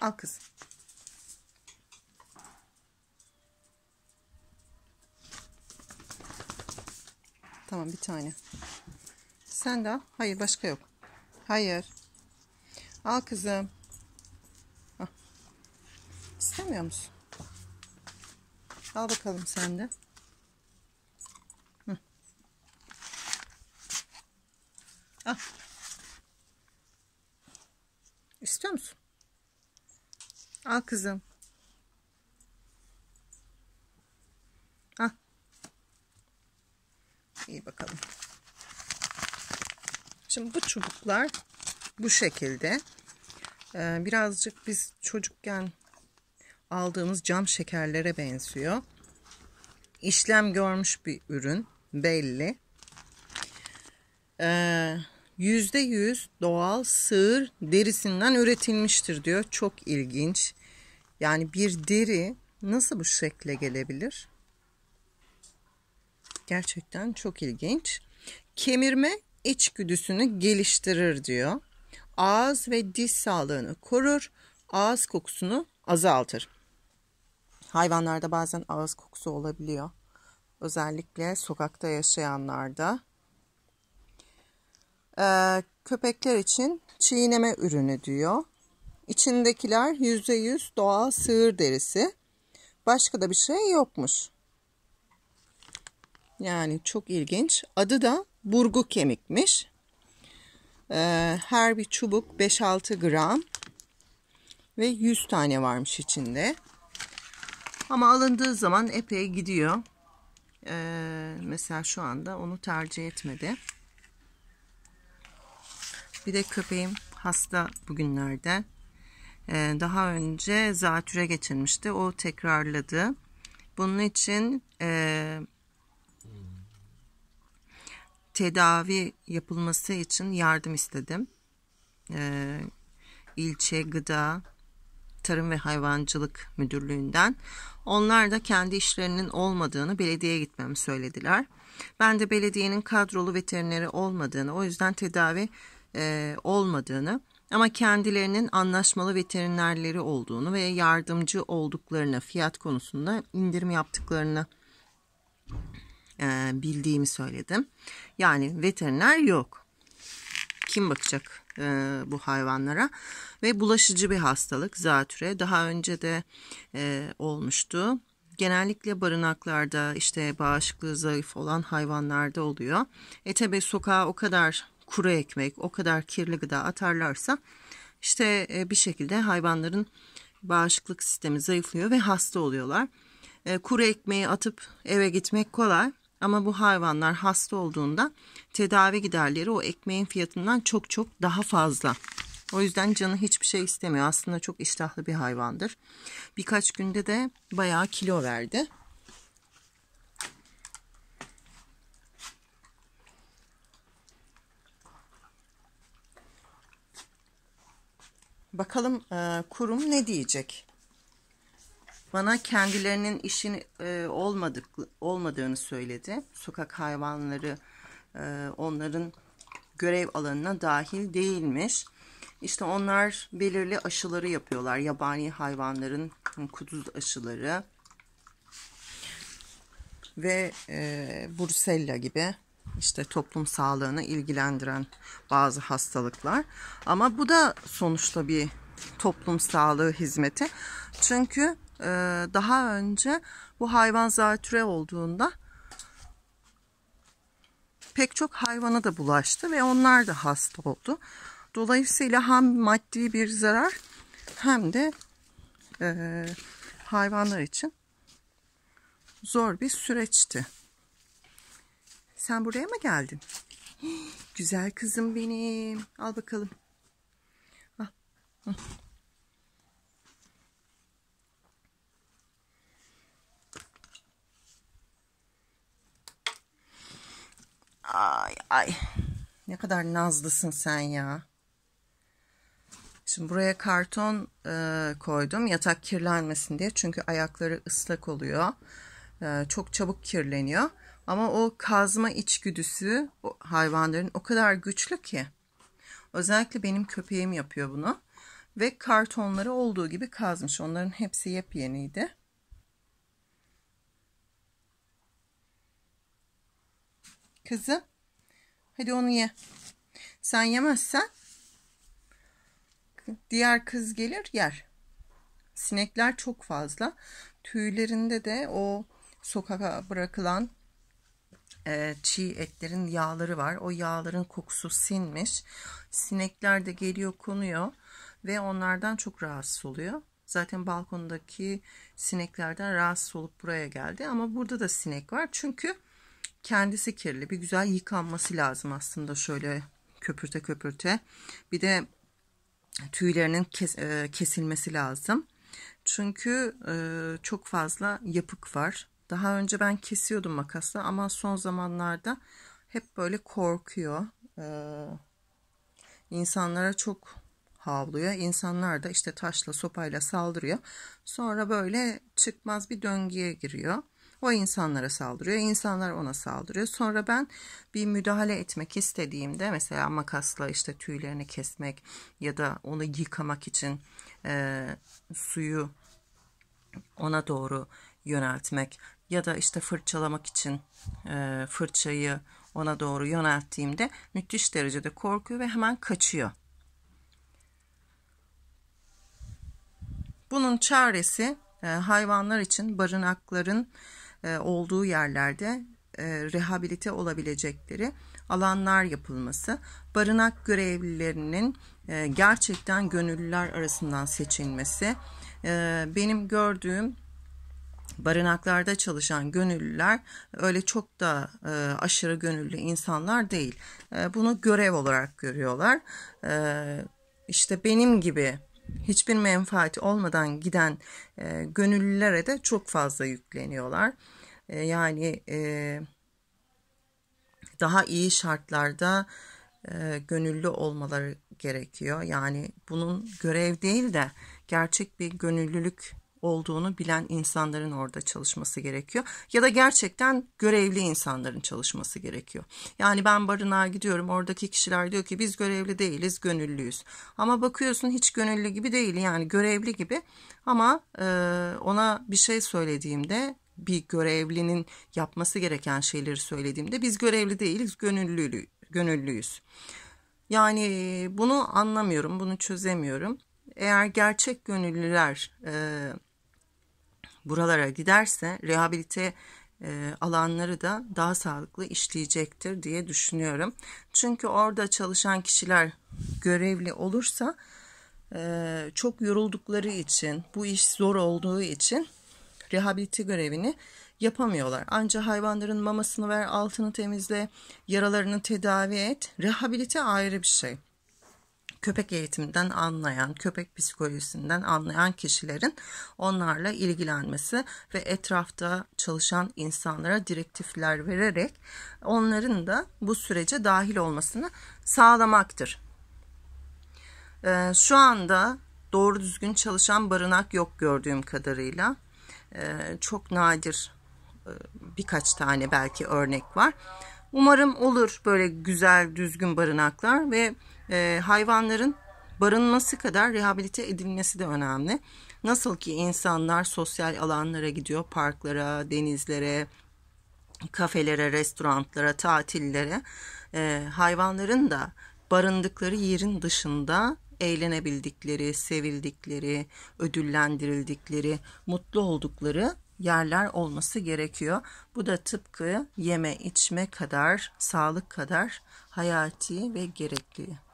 Al kızım. Tamam bir tane. Sen de al. Hayır başka yok. Hayır. Al kızım. Hah. İstemiyor musun? Al bakalım sen de. Hı. Al. İstiyor musun? Al kızım. Al. İyi bakalım. Şimdi bu çubuklar bu şekilde. Ee, birazcık biz çocukken aldığımız cam şekerlere benziyor. İşlem görmüş bir ürün belli. Ee, %100 doğal sığır derisinden üretilmiştir diyor. Çok ilginç. Yani bir deri nasıl bu şekle gelebilir? Gerçekten çok ilginç. Kemirme içgüdüsünü geliştirir diyor. Ağız ve diş sağlığını korur. Ağız kokusunu azaltır. Hayvanlarda bazen ağız kokusu olabiliyor. Özellikle sokakta yaşayanlarda. Ee, köpekler için çiğneme ürünü diyor. İçindekiler %100 doğal sığır derisi. Başka da bir şey yokmuş. Yani çok ilginç. Adı da burgu kemikmiş. Ee, her bir çubuk 5-6 gram ve 100 tane varmış içinde. Ama alındığı zaman epey gidiyor. Ee, mesela şu anda onu tercih etmedi. Bir de köpeğim hasta bugünlerde. Ee, daha önce zatüre geçirmişti. O tekrarladı. Bunun için e, tedavi yapılması için yardım istedim. E, ilçe Gıda Tarım ve Hayvancılık Müdürlüğü'nden. Onlar da kendi işlerinin olmadığını belediyeye gitmemi söylediler. Ben de belediyenin kadrolu veterineri olmadığını, o yüzden tedavi e, olmadığını ama kendilerinin anlaşmalı veterinerleri olduğunu ve yardımcı olduklarını fiyat konusunda indirim yaptıklarını e, bildiğimi söyledim. Yani veteriner yok. Kim bakacak e, bu hayvanlara? Ve bulaşıcı bir hastalık zatüre. Daha önce de e, olmuştu. Genellikle barınaklarda işte bağışıklığı zayıf olan hayvanlarda oluyor. E tabi sokağa o kadar kuru ekmek, o kadar kirli gıda atarlarsa işte e, bir şekilde hayvanların bağışıklık sistemi zayıflıyor ve hasta oluyorlar. E, kuru ekmeği atıp eve gitmek kolay ama bu hayvanlar hasta olduğunda tedavi giderleri o ekmeğin fiyatından çok çok daha fazla. O yüzden canı hiçbir şey istemiyor. Aslında çok iştahlı bir hayvandır. Birkaç günde de bayağı kilo verdi. Bakalım e, kurum ne diyecek? Bana kendilerinin işini e, olmadık olmadığını söyledi. Sokak hayvanları e, onların görev alanına dahil değilmiş. İşte onlar belirli aşıları yapıyorlar. Yabani hayvanların kuduz aşıları ve e, Brusella gibi işte toplum sağlığını ilgilendiren bazı hastalıklar. Ama bu da sonuçta bir toplum sağlığı hizmeti. Çünkü e, daha önce bu hayvan zatüre olduğunda pek çok hayvana da bulaştı ve onlar da hasta oldu. Dolayısıyla hem maddi bir zarar hem de e, hayvanlar için zor bir süreçti. Sen buraya mı geldin? Güzel kızım benim. Al bakalım. Al. Ah, ah. Ay ay. Ne kadar nazlısın sen ya. Şimdi buraya karton e, koydum yatak kirlenmesin diye. Çünkü ayakları ıslak oluyor. Ee, çok çabuk kirleniyor. Ama o kazma içgüdüsü hayvanların o kadar güçlü ki. Özellikle benim köpeğim yapıyor bunu. Ve kartonları olduğu gibi kazmış. Onların hepsi yepyeniydi. Kızım. Hadi onu ye. Sen yemezsen diğer kız gelir yer. Sinekler çok fazla. Tüylerinde de o sokağa bırakılan e, çiğ etlerin yağları var. O yağların kokusu sinmiş. Sinekler de geliyor konuyor ve onlardan çok rahatsız oluyor. Zaten balkondaki sineklerden rahatsız olup buraya geldi ama burada da sinek var. Çünkü kendisi kirli. Bir güzel yıkanması lazım aslında şöyle köpürte köpürte. Bir de tüylerinin kes, e, kesilmesi lazım. Çünkü e, çok fazla yapık var daha önce ben kesiyordum makasla ama son zamanlarda hep böyle korkuyor. Ee, insanlara çok havluyor. İnsanlar da işte taşla sopayla saldırıyor. Sonra böyle çıkmaz bir döngüye giriyor. O insanlara saldırıyor, insanlar ona saldırıyor. Sonra ben bir müdahale etmek istediğimde mesela makasla işte tüylerini kesmek ya da onu yıkamak için e, suyu ona doğru yöneltmek ya da işte fırçalamak için e, fırçayı ona doğru yönelttiğimde müthiş derecede korkuyor ve hemen kaçıyor. Bunun çaresi e, hayvanlar için barınakların e, olduğu yerlerde e, rehabilite olabilecekleri alanlar yapılması, barınak görevlilerinin e, gerçekten gönüllüler arasından seçilmesi, e, benim gördüğüm barınaklarda çalışan gönüllüler öyle çok da e, aşırı gönüllü insanlar değil. E, bunu görev olarak görüyorlar. E, işte benim gibi hiçbir menfaati olmadan giden e, gönüllülere de çok fazla yükleniyorlar. E, yani e, daha iyi şartlarda e, gönüllü olmaları gerekiyor. Yani bunun görev değil de gerçek bir gönüllülük olduğunu bilen insanların orada çalışması gerekiyor. Ya da gerçekten görevli insanların çalışması gerekiyor. Yani ben barınağa gidiyorum oradaki kişiler diyor ki biz görevli değiliz gönüllüyüz. Ama bakıyorsun hiç gönüllü gibi değil yani görevli gibi ama e, ona bir şey söylediğimde bir görevlinin yapması gereken şeyleri söylediğimde biz görevli değiliz gönüllü, gönüllüyüz. Yani bunu anlamıyorum bunu çözemiyorum. Eğer gerçek gönüllüler e, buralara giderse rehabilite e, alanları da daha sağlıklı işleyecektir diye düşünüyorum. Çünkü orada çalışan kişiler görevli olursa e, çok yoruldukları için, bu iş zor olduğu için rehabilite görevini yapamıyorlar. Ancak hayvanların mamasını ver, altını temizle, yaralarını tedavi et. Rehabilite ayrı bir şey köpek eğitiminden anlayan, köpek psikolojisinden anlayan kişilerin onlarla ilgilenmesi ve etrafta çalışan insanlara direktifler vererek onların da bu sürece dahil olmasını sağlamaktır. Ee, şu anda doğru düzgün çalışan barınak yok gördüğüm kadarıyla. Ee, çok nadir e, birkaç tane belki örnek var. Umarım olur böyle güzel, düzgün barınaklar ve e, hayvanların barınması kadar rehabilite edilmesi de önemli. Nasıl ki insanlar sosyal alanlara gidiyor, parklara, denizlere, kafelere, restoranlara, tatillere. E, hayvanların da barındıkları yerin dışında eğlenebildikleri, sevildikleri, ödüllendirildikleri, mutlu oldukları yerler olması gerekiyor. Bu da tıpkı yeme içme kadar, sağlık kadar hayati ve gerekli.